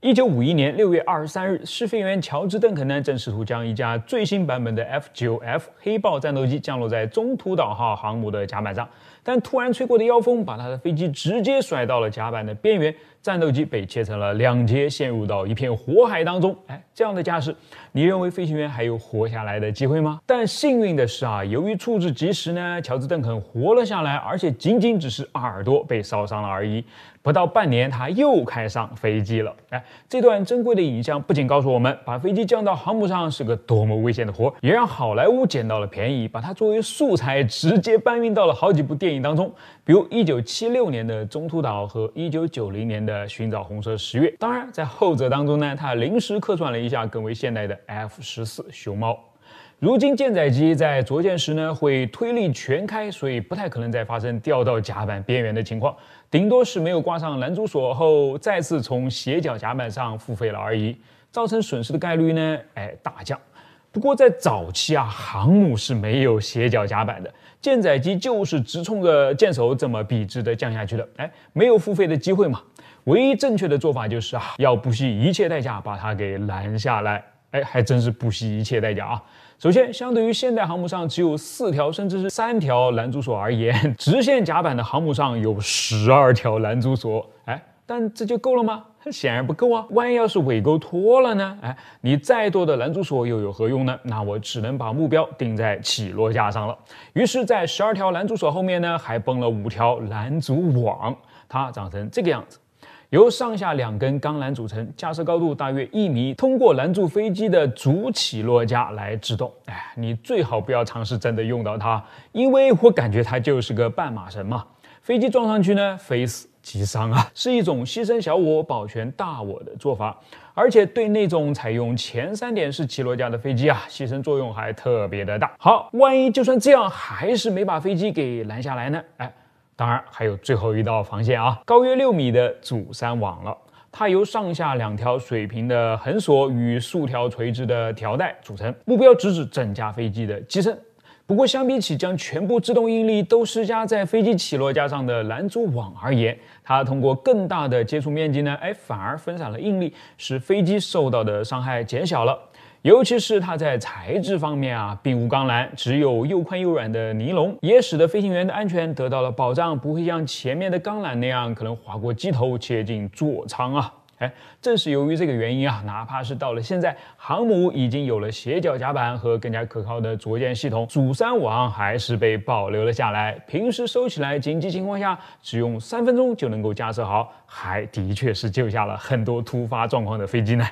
一九五一年六月二十三日，试飞员乔治·邓肯呢，正试图将一架最新版本的 F 九 F 黑豹战斗机降落在中途岛号航母的甲板上，但突然吹过的妖风把他的飞机直接甩到了甲板的边缘。战斗机被切成了两截，陷入到一片火海当中。哎，这样的架势，你认为飞行员还有活下来的机会吗？但幸运的是啊，由于处置及时呢，乔治·邓肯活了下来，而且仅仅只是耳朵被烧伤了而已。不到半年，他又开上飞机了。哎，这段珍贵的影像不仅告诉我们把飞机降到航母上是个多么危险的活，也让好莱坞捡到了便宜，把它作为素材直接搬运到了好几部电影当中，比如1976年的《中途岛》和1990年。的寻找红色十月，当然在后者当中呢，他临时客串了一下更为现代的 F 十四熊猫。如今舰载机在着舰时呢，会推力全开，所以不太可能再发生掉到甲板边缘的情况，顶多是没有挂上拦阻索后，再次从斜角甲板上付费了而已，造成损失的概率呢，哎，大降。不过在早期啊，航母是没有斜角甲板的，舰载机就是直冲着舰首这么笔直的降下去的，哎，没有付费的机会嘛。唯一正确的做法就是啊，要不惜一切代价把它给拦下来。哎，还真是不惜一切代价啊！首先，相对于现代航母上只有四条甚至是三条拦阻索而言，直线甲板的航母上有十二条拦阻索。哎，但这就够了吗？显然不够啊！万一要是尾钩脱了呢？哎，你再多的拦阻索又有何用呢？那我只能把目标定在起落架上了。于是，在十二条拦阻索后面呢，还绷了五条拦阻网，它长成这个样子。由上下两根钢缆组成，架设高度大约一米，通过拦住飞机的主起落架来制动。哎，你最好不要尝试真的用到它，因为我感觉它就是个半马神嘛。飞机撞上去呢，非死即伤啊，是一种牺牲小我保全大我的做法。而且对那种采用前三点式起落架的飞机啊，牺牲作用还特别的大。好，万一就算这样还是没把飞机给拦下来呢？哎。当然，还有最后一道防线啊，高约六米的主伞网了。它由上下两条水平的横索与数条垂直的条带组成，目标直指整架飞机的机身。不过，相比起将全部自动应力都施加在飞机起落架上的拦阻网而言，它通过更大的接触面积呢，哎，反而分散了应力，使飞机受到的伤害减小了。尤其是它在材质方面啊，并无钢缆，只有又宽又软的尼龙，也使得飞行员的安全得到了保障，不会像前面的钢缆那样可能划过机头，切进座舱啊。哎，正是由于这个原因啊，哪怕是到了现在，航母已经有了斜角甲板和更加可靠的着舰系统，主三网还是被保留了下来。平时收起来，紧急情况下只用三分钟就能够架设好，还的确是救下了很多突发状况的飞机呢。